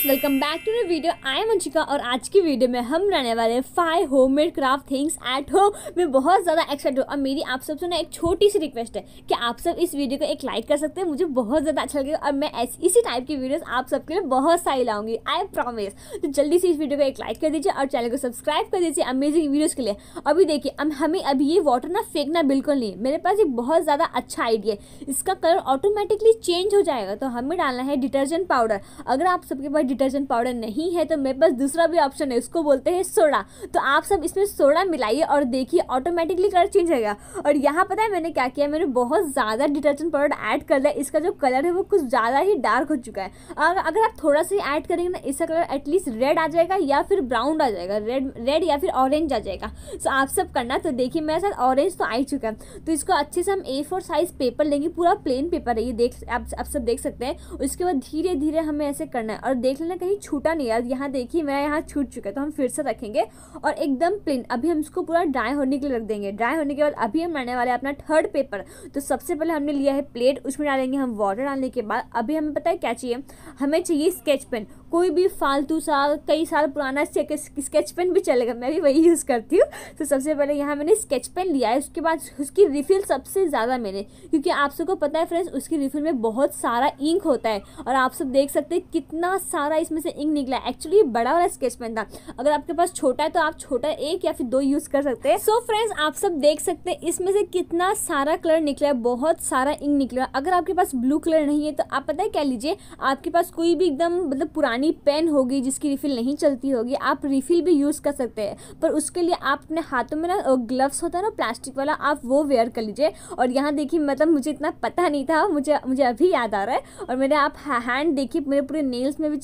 guys welcome back to video I am Anshika और आज की वीडियो में हम रहने वाले five homemade craft things at home मैं बहुत ज़्यादा एक्साइटेड हूँ और मेरी आप सबसे ना एक छोटी सी रिक्वेस्ट है कि आप सब इस वीडियो को एक लाइक कर सकते हैं मुझे बहुत ज़्यादा अच्छा लगेगा और मैं इसी टाइप की वीडियो आप सबके लिए बहुत सारी लाऊंगी आई प्रॉमिस तो जल्दी से इस वीडियो को एक लाइक कर दीजिए और चैनल को सब्सक्राइब कर दीजिए अमेजिंग वीडियोज़ के लिए अभी देखिए हमें अभी ये वाटर ना फेंकना बिल्कुल नहीं मेरे पास एक बहुत ज़्यादा अच्छा आइडिया है इसका कलर ऑटोमेटिकली चेंज हो जाएगा तो हमें डालना है डिटर्जेंट पाउडर अगर आप सबके पास डिटर्जेंट पाउडर नहीं है तो मेरे पास दूसरा भी ऑप्शन है उसको बोलते हैं सोडा तो आप सब इसमें सोडा मिलाइए और देखिए ऑटोमेटिकली कलर चेंज होगा और यहाँ पता है मैंने क्या किया मैंने बहुत ज़्यादा डिटर्जेंट पाउडर ऐड कर दिया इसका जो कलर है वो कुछ ज़्यादा ही डार्क हो चुका है अगर आप थोड़ा सा ऐड करेंगे ना इसका कलर एटलीस्ट रेड आ जाएगा या फिर ब्राउन आ जाएगा रेड रेड या फिर ऑरेंज आ जाएगा सो आप सब करना तो देखिए मेरे साथ ऑरेंज तो आ ही चुका है तो इसको अच्छे से हम ए फोर साइज़ पेपर लेंगे पूरा प्लेन पेपर है ये देख आप, आप सब देख सकते हैं उसके बाद धीरे धीरे हमें ऐसे करना है और देख पेंसिल ना कहीं छूटा नहीं यार यहाँ देखिए मेरा यहाँ छूट चुका है तो हम फिर से रखेंगे और एकदम प्लेन अभी हम इसको पूरा ड्राई होने के लिए रख देंगे ड्राई होने के बाद अभी हम डालने वाले हैं अपना थर्ड पेपर तो सबसे पहले हमने लिया है प्लेट उसमें डालेंगे हम वाटर डालने के बाद अभी हमें पता है क्या चाहिए हमें चाहिए स्केच पेन कोई भी फालतू सा कई साल पुराना स्केच पेन भी चलेगा मैं भी वही यूज़ करती हूँ तो सबसे पहले यहाँ मैंने स्केच पेन लिया है उसके बाद उसकी रिफ़िल सबसे ज़्यादा मैंने क्योंकि आप सबको पता है फ्रेंड्स उसकी रिफ़िल में बहुत सारा इंक होता है और आप सब देख सकते हैं कितना सारा सारा इसमें से इंक निकला एक्चुअली बड़ा वाला स्केच पेन था अगर आपके पास छोटा है तो आप छोटा एक या फिर दो यूज़ कर सकते हैं सो फ्रेंड्स आप सब देख सकते हैं इसमें से कितना सारा कलर निकला है बहुत सारा इंक निकला अगर आपके पास ब्लू कलर नहीं है तो आप पता है क्या लीजिए आपके पास कोई भी एकदम मतलब पुरानी पेन होगी जिसकी रिफिल नहीं चलती होगी आप रिफिल भी यूज़ कर सकते हैं पर उसके लिए आप अपने हाथों में ना ग्लव्स होता है ना प्लास्टिक वाला आप वो वेयर कर लीजिए और यहाँ देखिए मतलब मुझे इतना पता नहीं था मुझे मुझे अभी याद आ रहा है और मेरे आप हैंड देखिए मेरे पूरे नेल्स में भी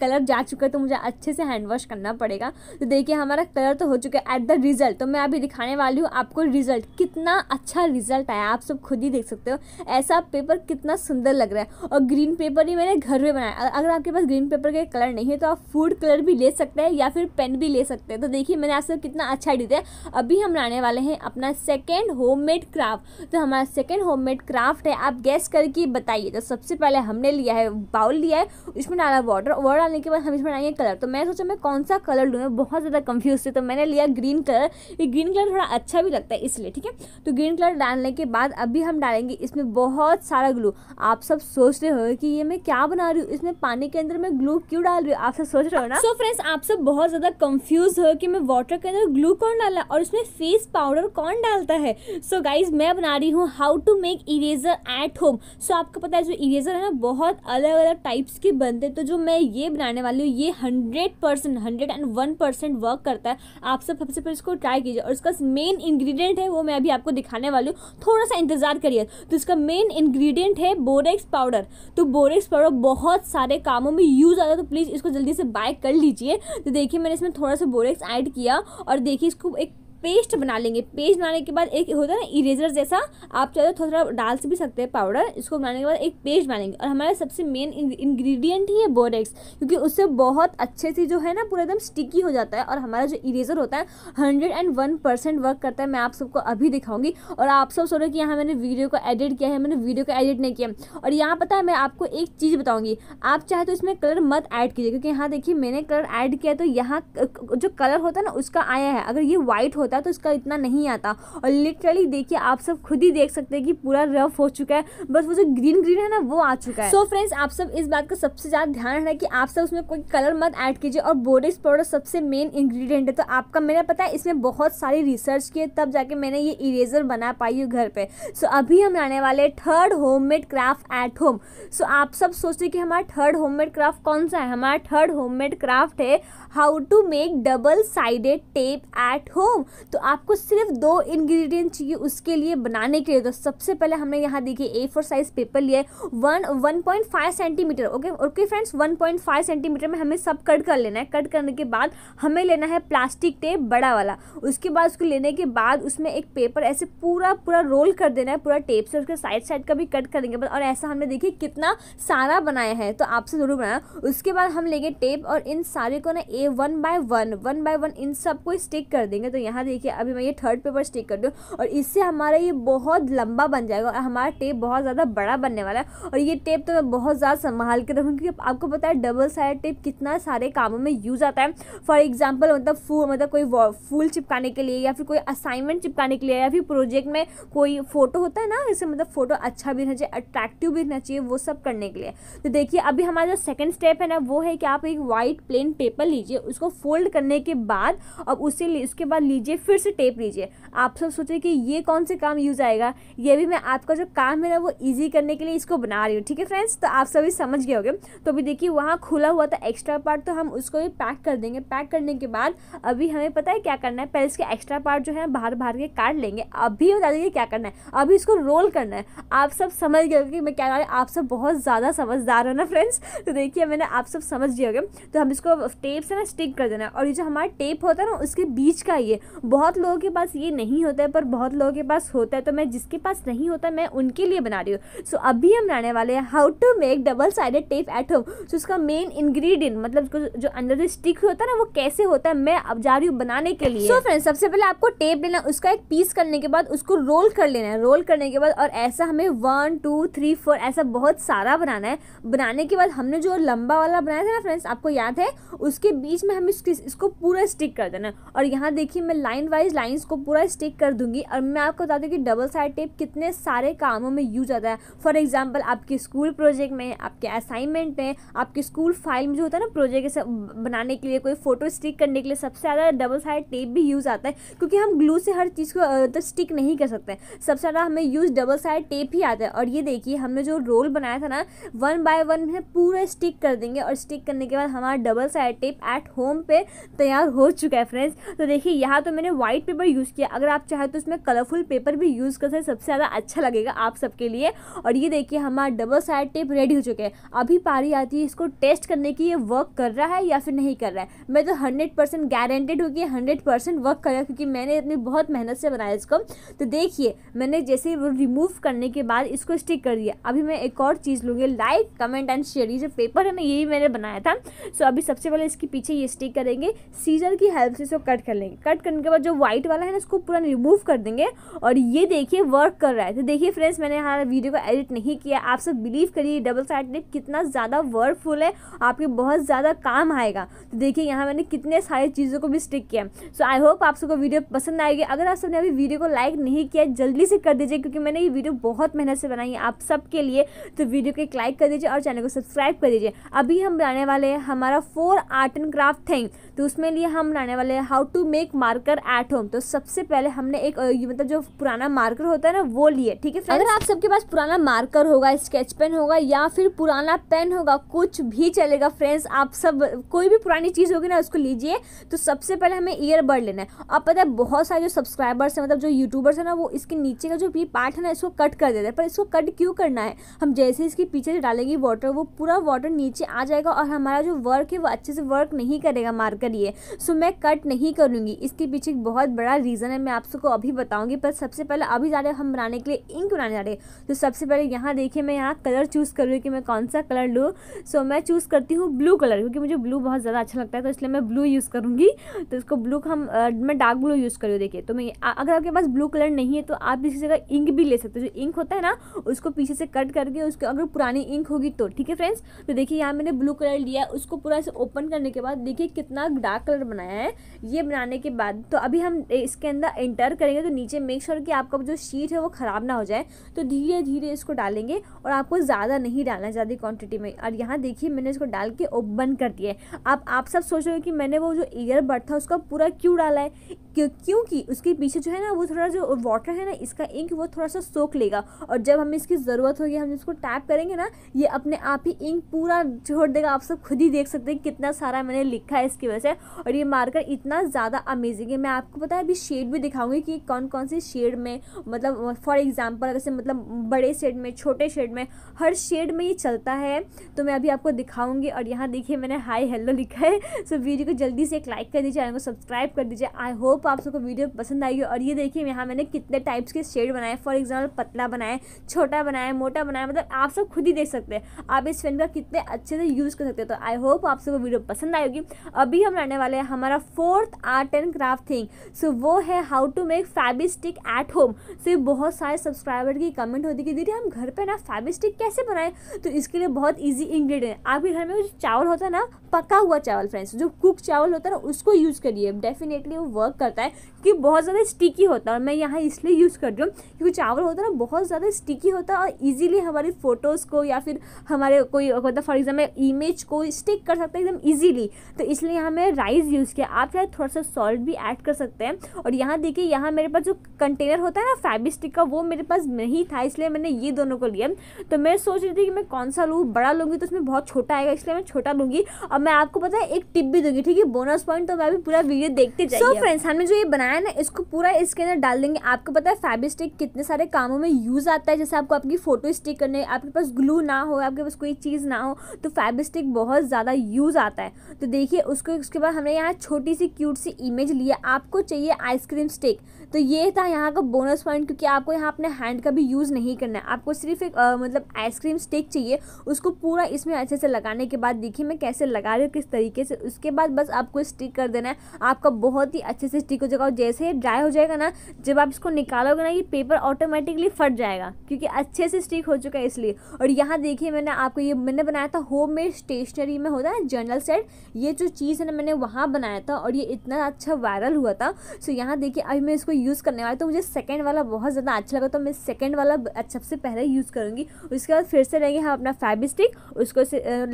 कलर जा चुका है तो मुझे अच्छे से हैंड वॉश करना पड़ेगा तो देखिए हमारा कलर तो हो चुका है एट द रिज़ल्ट तो मैं अभी दिखाने वाली हूँ आपको रिज़ल्ट कितना अच्छा रिज़ल्ट आया आप सब खुद ही देख सकते हो ऐसा पेपर कितना सुंदर लग रहा है और ग्रीन पेपर ही मैंने घर में बनाया अगर आपके पास ग्रीन पेपर का कलर नहीं है तो आप फूड कलर भी ले सकते हैं या फिर पेन भी ले सकते हैं तो देखिए मैंने आप कितना अच्छा आइडिया दिया अभी हम लाने वाले हैं अपना सेकेंड होम क्राफ्ट तो हमारा सेकेंड होम क्राफ्ट है आप गैस करके बताइए तो सबसे पहले हमने लिया है बाउल लिया है उसमें डाला वाटर वर्ड डालने के बाद हम इसमें डालेंगे कलर तो मैं सोचा मैं कौन सा कलर लूँ मैं बहुत ज़्यादा कंफ्यूज थी तो मैंने लिया ग्रीन कलर ये ग्रीन कलर थोड़ा अच्छा भी लगता है इसलिए ठीक है तो ग्रीन कलर डालने के बाद अभी हम डालेंगे इसमें बहुत सारा ग्लू आप सब सोच रहे हो कि ये मैं क्या बना रही हूँ इसमें पानी के अंदर मैं ग्लू क्यों डाल रही हूँ आप सब सोच रहे हो ना सो फ्रेंड्स आप सब बहुत ज़्यादा कंफ्यूज हो कि मैं वाटर के अंदर ग्लू कौन डाला और इसमें फेस पाउडर कौन डालता है सो गाइज मैं बना रही हूँ how to make eraser at home so आपको पता है जो इरेजर है ना बहुत अलग अलग टाइप्स के बनते तो जो मैं मैं ये बनाने वाली हूँ ये hundred percent hundred and one percent work करता है आप सब सबसे पहले इसको ट्राई कीजिए और इसका मेन इंग्रेडिएंट है वो मैं अभी आपको दिखाने वाली हूँ थोड़ा सा इंतज़ार करिए तो इसका मेन इंग्रेडिएंट है बोरेक्स पाउडर तो बोरेक्स पाउडर बहुत सारे कामों में यूज़ आता है तो प्लीज़ इसको जल्दी से बाय कर लीजिए तो देखिए मैंने इसमें थोड़ा सा बोरेक्स ऐड किया और देखिए इसको एक पेस्ट बना लेंगे पेस्ट बनाने के बाद एक होता है ना इरेजर जैसा आप चाहे तो थोड़ा थोड़ा डाल भी सकते हैं पाउडर इसको बनाने के बाद एक पेस्ट बनाएंगे और हमारा सबसे मेन इंग्रेडिएंट ही है बोरेक्स क्योंकि उससे बहुत अच्छे से जो है ना पूरा एकदम स्टिकी हो जाता है और हमारा जो इरेजर होता है hundred and one percent work करता है मैं आप सबको अभी दिखाऊंगी और आप सब सो रहे कि यहाँ मैंने वीडियो को एडिट किया है मैंने वीडियो को एडिट नहीं किया और यहाँ पता है मैं आपको एक चीज़ बताऊँगी आप चाहे तो इसमें कलर मत ऐड कीजिए क्योंकि यहाँ देखिए मैंने कलर ऐड किया तो यहाँ जो कलर होता है ना उसका आया है अगर ये वाइट होता होता है तो इसका इतना नहीं आता और लिटरली देखिए आप सब खुद ही देख सकते हैं कि पूरा रफ हो चुका है बस वो जो ग्रीन ग्रीन है ना वो आ चुका है सो so फ्रेंड्स आप सब इस बात का सबसे ज़्यादा ध्यान रखना कि आप सब उसमें कोई कलर मत ऐड कीजिए और बोरिस पाउडर सबसे मेन इंग्रेडिएंट है तो आपका मैंने पता है इसमें बहुत सारी रिसर्च की है तब जाके मैंने ये इरेजर बना पाई हूँ घर पे सो so, अभी हम आने वाले third homemade craft at home so आप सब सोचते कि हमारा थर्ड होम मेड क्राफ्ट कौन सा है हमारा थर्ड होम मेड क्राफ्ट है how to make double sided tape at home तो आपको सिर्फ दो इन्ग्रीडियंट चाहिए उसके लिए बनाने के लिए तो सबसे पहले हमने यहाँ देखिए ए फोर साइज पेपर लिया है one one point five centimetre okay okay friends one point five centimetre में हमें सब कट कर लेना है कट करने के बाद हमें लेना है प्लास्टिक टेप बड़ा वाला उसके बाद उसको लेने के बाद उसमें एक पेपर ऐसे पूरा पूरा रोल कर देना है पूरा टेप से उसके साइड साइड का भी कट करेंगे और ऐसा हमने देखिए कितना सारा बनाया है तो आपसे ज़रूर बनाया उसके बाद हम लेंगे टेप और इन सारे को ना a one by one one by one इन सबको स्टिक कर देंगे तो यहाँ देखिए अभी मैं ये थर्ड पेपर स्टिक कर दूँ और इससे हमारा ये बहुत लंबा बन जाएगा और हमारा टेप बहुत ज़्यादा बड़ा बनने वाला है और ये टेप तो मैं बहुत ज़्यादा संभाल के रखूँ क्योंकि आपको पता है डबल साइड टेप कितना सारे कामों में यूज़ आता है फॉर एग्जाम्पल मतलब फूल मतलब कोई फूल चिपकाने के लिए या फिर कोई असाइनमेंट चिपकाने के लिए या फिर प्रोजेक्ट में कोई फ़ोटो होता है ना इससे मतलब फ़ोटो अच्छा भी रहना चाहिए अट्रैक्टिव भी रहना चाहिए वो सब करने के लिए तो देखिए अभी हमारा जो सेकेंड स्टेप है ना वो है कि आप एक वाइट प्लेन पेपर लीजिए उसको फोल्ड करने के बाद अब उसे उसके बाद लीजिए फिर से टेप लीजिए आप सब सोचे कि ये कौन से काम यूज़ आएगा ये भी मैं आपका जो काम है ना वो ईजी करने के लिए इसको बना रही हूँ ठीक है फ्रेंड्स तो आप सभी समझ गए होंगे तो अभी देखिए वहाँ खुला हुआ था एक्स्ट्रा पार्ट तो हम उसको भी पैक कर देंगे पैक करने के बाद अभी हमें पता है क्या करना है पहले इसके एक्स्ट्रा पार्ट जो है बाहर बाहर के काट लेंगे अभी बता दीजिए क्या करना है अभी इसको रोल करना है आप सब समझ गए कि मैं क्या कर आप सब बहुत ज़्यादा समझदार हो ना फ्रेंड्स तो देखिए मैंने आप सब समझ गए होंगे तो हम इसको टेप से ना स्टिक कर देना है और ये जो हमारा टेप होता है ना उसके बीच का ये बहुत लोगों के पास ये नहीं होता है पर बहुत लोगों के पास होता है तो मैं जिसके पास नहीं होता मैं उनके लिए बना रही हूँ सो so, अभी हम बनाने वाले हैं how to make double sided tape at home so उसका मेन इंग्रेडिएंट मतलब जो अंदर जो स्टिक होता है ना वो कैसे होता है मैं अब जा रही हूँ बनाने के लिए सो so, फ्रेंड्स सबसे पहले आपको टेप लेना उसका एक पीस करने के बाद उसको रोल कर लेना है रोल करने के बाद और ऐसा हमें वन टू थ्री फोर ऐसा बहुत सारा बनाना है बनाने के बाद हमने जो लंबा वाला बनाया था ना फ्रेंड्स आपको याद है उसके बीच में हमें इसको पूरा स्टिक कर देना है और यहाँ देखिए मैं लाइन लाइन वाइज लाइंस को पूरा स्टिक कर दूंगी और मैं आपको बता दूँ कि डबल साइड टेप कितने सारे कामों में यूज आता है फॉर एग्जाम्पल आपके स्कूल प्रोजेक्ट में आपके असाइनमेंट में आपके स्कूल फाइल में जो होता है ना प्रोजेक्ट बनाने के लिए कोई फोटो स्टिक करने के लिए सबसे ज़्यादा डबल साइड टेप भी यूज़ आता है क्योंकि हम ग्लू से हर चीज़ को तो मतलब स्टिक नहीं कर सकते सबसे ज़्यादा हमें यूज़ डबल साइड टेप ही आता है और ये देखिए हमने जो रोल बनाया था ना वन बाय वन में पूरा स्टिक कर देंगे और स्टिक करने के बाद हमारा double side tape at home पे तैयार हो चुका है फ्रेंड्स तो देखिए यहाँ तो मैंने व्हाइट पेपर यूज़ किया अगर आप चाहे तो इसमें कलरफुल पेपर भी यूज़ कर सकते सबसे ज़्यादा अच्छा लगेगा आप सबके लिए और ये देखिए हमारा डबल साइड टेप रेडी हो चुके हैं अभी पारी आती है इसको टेस्ट करने की ये वर्क कर रहा है या फिर नहीं कर रहा है मैं तो हंड्रेड परसेंट गारंटेड हूँ कि हंड्रेड परसेंट वर्क करेगा क्योंकि मैंने इतनी बहुत मेहनत से बनाया इसको तो देखिए मैंने जैसे वो रिमूव करने के बाद इसको स्टिक कर दिया अभी मैं एक और चीज़ लूँगी लाइक कमेंट एंड शेयर ये जो पेपर है ना यही मैंने बनाया था सो अभी सबसे पहले इसके पीछे ये स्टिक करेंगे सीजर की हेल्प से इसको कट कर लेंगे कट करने के बाद जो व्हाइट वाला है ना इसको पूरा रिमूव कर देंगे और ये देखिए वर्क कर रहा है तो देखिए फ्रेंड्स मैंने यहाँ वीडियो को एडिट नहीं किया आप सब बिलीव करिए डबल साइड नेट कितना ज़्यादा वर्कफुल है आपके बहुत ज़्यादा काम आएगा तो देखिए यहाँ मैंने कितने सारी चीज़ों को भी स्टिक किया सो आई होप आप सबको वीडियो पसंद आएगी अगर आप सबने अभी वीडियो को लाइक नहीं किया जल्दी से कर दीजिए क्योंकि मैंने ये वीडियो बहुत मेहनत से बनाई है आप सबके लिए तो वीडियो को एक लाइक कर दीजिए और चैनल को सब्सक्राइब कर दीजिए अभी हम बनाने वाले हैं हमारा four art and craft thing तो उसमें लिए हम बनाने वाले हैं how to make marker at home तो सबसे पहले हमने एक मतलब जो पुराना मार्कर होता है ना वो लिए ठीक है अगर आप सबके पास पुराना मार्कर होगा स्केच पेन होगा या फिर पुराना पेन होगा कुछ भी चलेगा फ्रेंड्स आप सब कोई भी पुरानी चीज़ होगी ना उसको लीजिए तो सबसे पहले हमें ईयरबड लेना है और पता है बहुत सारे जो सब्सक्राइबर्स हैं मतलब जो यूट्यूबर्स हैं ना वो इसके नीचे का जो भी पार्ट है ना इसको कट कर देते हैं पर इसको कट क्यों करना है हम जैसे इसके पीछे डालेंगे वाटर वो पूरा वाटर नीचे आ जाएगा और हमारा जो वर्क है वो अच्छे से वर्क नहीं करेगा मार्कर ये सो मैं कट नहीं करूँगी इसके पीछे एक बहुत बड़ा रीज़न है मैं आप सबको अभी बताऊंगी पर सबसे पहले अभी जा रहे हम बनाने के लिए इंक बनाने जा रहे हैं तो सबसे पहले यहाँ देखिए मैं यहाँ कलर चूज़ कर रही हूँ कि मैं कौन सा कलर लूँ सो मैं चूज़ करती हूँ ब्लू कलर क्योंकि मुझे ब्लू बहुत ज़्यादा अच्छा लगता है तो इसलिए मैं ब्लू यूज़ करूँगी तो इसको ब्लू हम मैं डार्क ब्लू यूज़ कर रही हूँ देखिए तो मैं अगर आपके पास ब्लू कलर नहीं है तो आप इसी जगह इंक भी ले सकते हो जो इंक होता है ना उसको पीछे से कट करके उसके अगर पुरानी इंक होगी तो ठीक है फ्रेंड्स तो देखिए यहाँ मैंने ब्लू कलर लिया उसको पूरा से ओपन करने के बाद देखिए कितना डार्क कलर बनाया है ये बनाने के बाद तो अभी हम इसके अंदर एंटर करेंगे तो नीचे मेक श्योर sure कि आपका जो शीट है वो ख़राब ना हो जाए तो धीरे धीरे इसको डालेंगे और आपको ज़्यादा नहीं डालना ज़्यादा क्वान्टिटी में और यहाँ देखिए मैंने इसको डाल के ओपन कर दिया है अब आप सब सोच रहे हो कि मैंने वो जो ईयरबड था उसका पूरा क्यों डाला है क्योंकि उसके पीछे जो है ना वो थोड़ा जो वाटर है ना इसका इंक वो थोड़ा सा सोख लेगा और जब हमें इसकी ज़रूरत होगी हम इसको टैप करेंगे ना ये अपने आप ही इंक पूरा छोड़ देगा आप सब खुद ही देख सकते हैं कितना सारा मैंने लिखा है इसकी वजह से और ये मार्कर इतना ज़्यादा अमेजिंग है मैं आपको पता है अभी शेड भी दिखाऊंगी कि कौन कौन से शेड में मतलब फॉर एग्ज़ाम्पल अगर से मतलब बड़े शेड में छोटे शेड में हर शेड में ये चलता है तो मैं अभी आपको दिखाऊँगी और यहाँ देखिए मैंने हाई हेलो लिखा है सो वीडियो को जल्दी से एक लाइक कर दीजिए चैनल को सब्सक्राइब कर दीजिए आई होप होप तो आप सबको वीडियो पसंद आएगी और ये देखिए यहाँ मैंने कितने टाइप्स के शेड बनाए फॉर एग्जाम्पल पतला बनाए छोटा बनाए मोटा बनाए मतलब आप सब खुद ही देख सकते हैं आप इस पेन का कितने अच्छे से यूज़ कर सकते हैं तो आई होप आप सबको वीडियो पसंद आएगी अभी हम रहने वाले हैं हमारा fourth art and craft thing so वो है how to make Fevistick at home so ये बहुत सारे सब्सक्राइबर की कमेंट होती है कि दीदी हम घर पर ना फैबिस्टिक कैसे बनाएं तो इसके लिए बहुत ईजी इंग्रेडिएंट आपके घर में जो चावल होता है ना पका हुआ चावल फ्रेंड्स जो कुक चावल होता है ना उसको यूज़ करिए डेफिनेटली वो वर्क कर होता है क्योंकि बहुत ज़्यादा स्टिकी होता है और मैं यहाँ इसलिए यूज़ कर रही हूँ क्योंकि चावल होता है ना बहुत ज़्यादा स्टिकी होता है और ईजिली हमारी फ़ोटोज़ को या फिर हमारे कोई मतलब फॉर एग्जाम्पल इमेज को स्टिक कर सकते हैं एकदम ईजिली तो इसलिए यहाँ मैं राइस यूज़ किया आप चाहे थोड़ा सा सॉल्ट भी ऐड कर सकते हैं और यहाँ देखिए यहाँ मेरे पास जो कंटेनर होता है ना फैबी का वो मेरे पास नहीं था इसलिए मैंने ये दोनों को लिया तो मैं सोच रही थी कि मैं कौन सा लूँ बड़ा लूँगी तो उसमें बहुत छोटा आएगा इसलिए मैं छोटा लूँगी और मैं आपको पता है एक टिप भी दूँगी ठीक है बोनस पॉइंट तो मैं भी पूरा वीडियो देखते जाइए फ्रेंड्स हम हमने जो ये बनाया ना इसको पूरा इसके अंदर डाल देंगे आपको पता है फैब्रिक स्टिक कितने सारे कामों में यूज़ आता है जैसे आपको आपकी फ़ोटो स्टिक करने आपके पास ग्लू ना हो आपके पास कोई चीज़ ना हो तो फैब्रिक स्टिक बहुत ज़्यादा यूज़ आता है तो देखिए उसको उसके बाद हमने यहाँ छोटी सी क्यूट सी इमेज लिया आपको चाहिए आइसक्रीम स्टिक तो ये था यहाँ का बोनस पॉइंट क्योंकि आपको यहाँ अपने हैंड का भी यूज़ नहीं करना है आपको सिर्फ एक मतलब आइसक्रीम स्टिक चाहिए उसको पूरा इसमें अच्छे से लगाने के बाद देखिए मैं कैसे लगा रही हूँ किस तरीके से उसके बाद बस आपको स्टिक कर देना है आपका बहुत ही अच्छे से स्टिक हो जाएगा और जैसे ये ड्राई हो जाएगा ना जब आप इसको निकालोगे ना ये पेपर ऑटोमेटिकली फट जाएगा क्योंकि अच्छे से स्टिक हो चुका है इसलिए और यहाँ देखिए मैंने आपको ये मैंने बनाया था होम मेड स्टेशनरी में होता है जर्नल सेट ये जो चीज़ है ना मैंने वहाँ बनाया था और ये इतना अच्छा वायरल हुआ था सो यहाँ देखिए अभी मैं इसको यूज़ करने वाला तो मुझे सेकेंड वाला बहुत ज़्यादा अच्छा लगा तो मैं सेकेंड वाला अच्छा, सबसे पहले यूज़ करूँगी उसके बाद फिर से रहेंगे हम अपना फैब स्टिक उसको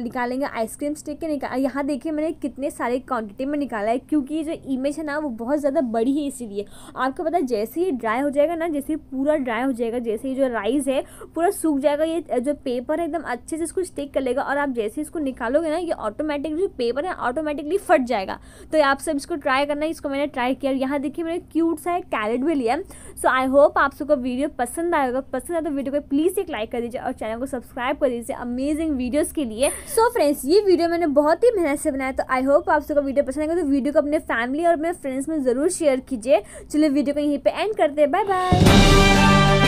निकालेंगे आइसक्रीम स्टिक के निकाल यहाँ देखिए मैंने कितने सारे क्वान्टिटी में निकाला है क्योंकि जो इमेज है ना वो बहुत ज़्यादा बड़ी है इसीलिए आपको पता है जैसे ही ड्राई हो जाएगा ना जैसे ही पूरा ड्राई हो जाएगा जैसे ही जो राइस है पूरा सूख जाएगा ये जो पेपर है एकदम अच्छे से इसको स्टिक कर लेगा और आप जैसे इसको निकालोगे ना ये ऑटोमेटिक जो पेपर है ऑटोमेटिकली फट जाएगा तो आप सब इसको ट्राई करना इसको मैंने ट्राई किया यहाँ देखिए मैंने क्यूट सा एक कैरेट भी लिया सो आई होप आप सबको वीडियो पसंद आएगा पसंद आए तो वीडियो को प्लीज़ एक लाइक कर दीजिए और चैनल को सब्सक्राइब कर दीजिए अमेजिंग वीडियोज़ के लिए सो so फ्रेंड्स ये वीडियो मैंने बहुत ही मेहनत से बनाया तो आई होप आप सबको वीडियो पसंद आएगा तो वीडियो को अपने फैमिली और अपने फ्रेंड्स में जरूर ज़रूर शेयर कीजिए चलिए वीडियो को यहीं पर एंड करते हैं बाय बाय